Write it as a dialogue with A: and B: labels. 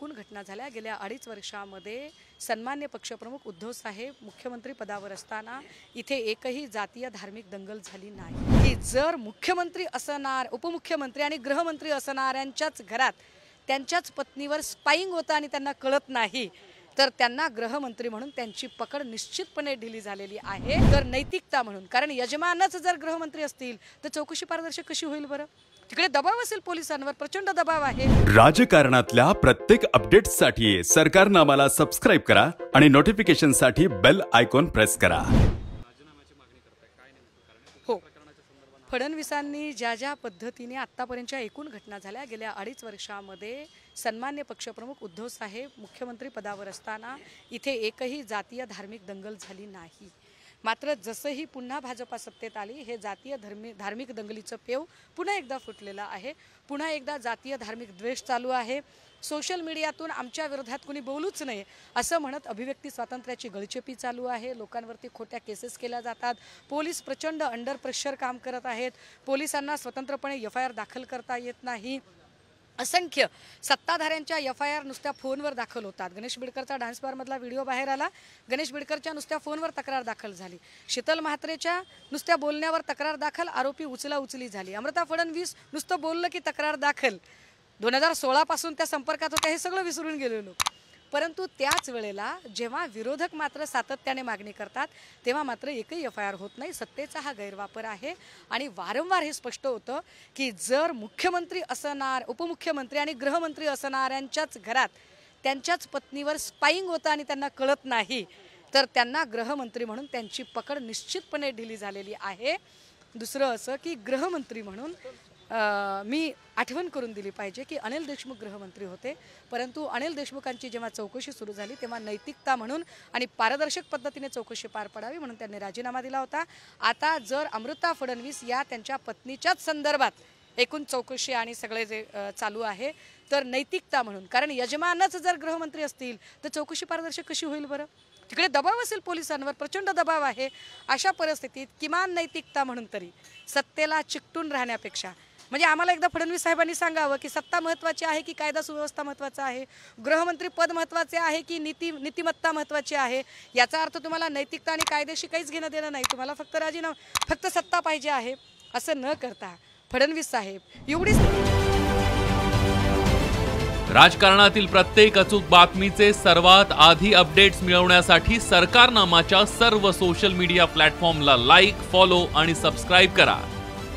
A: एकूण घटना झाल्या गेल्या अडीच वर्षामध्ये सन्मान्य पक्षप्रमुख उद्धव साहेब मुख्यमंत्री पदावर असताना इथे एकही जातीय धार्मिक दंगल झाली नाही की जर मुख्यमंत्री असणार उपमुख्यमंत्री आणि गृहमंत्री असणाऱ्यांच्याच घरात त्यांच्याच पत्नीवर स्पाईंग होतं आणि त्यांना कळत नाही तर त्यांना गृहमंत्री म्हणून त्यांची पकड निश्चितपणे ढिली झालेली आहे तर नैतिकता म्हणून कारण यजमानच जर गृहमंत्री असतील तर चौकशी पारदर्शक कशी होईल बरं तिकडे दबाव असेल पोलिसांवर प्रचंड दबाव आहे राजकारणातल्या प्रत्येक अपडेट्ससाठी सरकारनं आम्हाला सबस्क्राईब करा आणि नोटिफिकेशनसाठी बेल आयकॉन प्रेस करा हो फडणवीसांनी ज्या ज्या पद्धतीने आत्तापर्यंतच्या एकूण घटना झाल्या गेल्या अडीच वर्षामध्ये सन्मान्य पक्षप्रमुख उद्धव साहेब मुख्यमंत्री पदावर असताना इथे एकही जातीय धार्मिक दंगल झाली नाही मात्र जसंही पुन्हा भाजपा सत्तेत आली हे जातीय धर्मी धार्मिक दंगलीचं पेव पुन्हा एकदा फुटलेलं आहे पुन्हा एकदा जातीय धार्मिक द्वेष चालू आहे सोशल मीडियातून आमच्या विरोधात कुणी बोलूच नाही असं म्हणत अभिव्यक्ती स्वातंत्र्याची गळचेपी चालू आहे लोकांवरती खोट्या केसेस केल्या जातात पोलीस प्रचंड अंडर प्रेशर काम करत आहेत पोलिसांना स्वतंत्रपणे एफ आय आर दाखल करता येत नाही असंख्य सत्ताधाऱ्यांच्या एफ आय आर नुसत्या फोनवर दाखल होतात गणेश बिडकरचा डान्स मधला व्हिडिओ बाहेर आला गणेश बिडकरच्या नुसत्या फोनवर तक्रार दाखल झाली शीतल म्हात्रेच्या नुसत्या बोलण्यावर तक्रार दाखल आरोपी उचला उचली झाली अमृता फडणवीस नुसतं बोललं की तक्रार दाखल दोन हजार सोळापासून त्या संपर्कात होत्या हे सगळं विसरून लोक परंतु त्याच वेळेला जेव्हा विरोधक मात्र सातत्याने मागणी करतात तेव्हा मात्र एकही एफ आय आर होत नाही सत्तेचा हा गैरवापर आहे आणि वारंवार हे स्पष्ट होतं की जर मुख्यमंत्री असणार उपमुख्यमंत्री आणि गृहमंत्री असणाऱ्यांच्याच घरात त्यांच्याच पत्नीवर स्पाईंग होतं आणि त्यांना कळत नाही तर त्यांना गृहमंत्री म्हणून त्यांची पकड निश्चितपणे ढिली झालेली आहे दुसरं असं की गृहमंत्री म्हणून मी आठवण करून दिली पाहिजे की अनिल देशमुख गृहमंत्री होते परंतु अनिल देशमुखांची जेव्हा चौकशी सुरू झाली तेव्हा नैतिकता म्हणून आणि पारदर्शक पद्धतीने चौकशी पार पडावी म्हणून त्यांनी राजीनामा दिला होता आता जर अमृता फडणवीस या त्यांच्या पत्नीच्याच संदर्भात एकूण चौकशी आणि सगळे जे चालू आहे तर नैतिकता म्हणून कारण यजमानच जर गृहमंत्री असतील तर चौकशी पारदर्शक कशी होईल बरं तिकडे दबाव असेल पोलिसांवर प्रचंड दबाव आहे अशा परिस्थितीत किमान नैतिकता म्हणून तरी सत्तेला चिकटून राहण्यापेक्षा म्हणजे आम्हाला एकदा फडणवीस साहेबांनी सांगावं की सत्ता महत्त्वाची आहे की कायदा सुव्यवस्था महत्त्वाचा आहे गृहमंत्री पद महत्त्वाचे आहे की नीती नीतिमत्ता महत्त्वाची आहे याचा अर्थ तुम्हाला नैतिकता आणि कायदेशी काहीच घेणं देणं नाही तुम्हाला फक्त राजीनामा फक्त सत्ता पाहिजे आहे असं न करता फडणवीस साहेब एवढीच राजकारणातील प्रत्येक अचूक बातमीचे सर्वात आधी अपडेट्स मिळवण्यासाठी सरकारनामाच्या सर्व सोशल मीडिया प्लॅटफॉर्मला लाईक फॉलो आणि सबस्क्राईब करा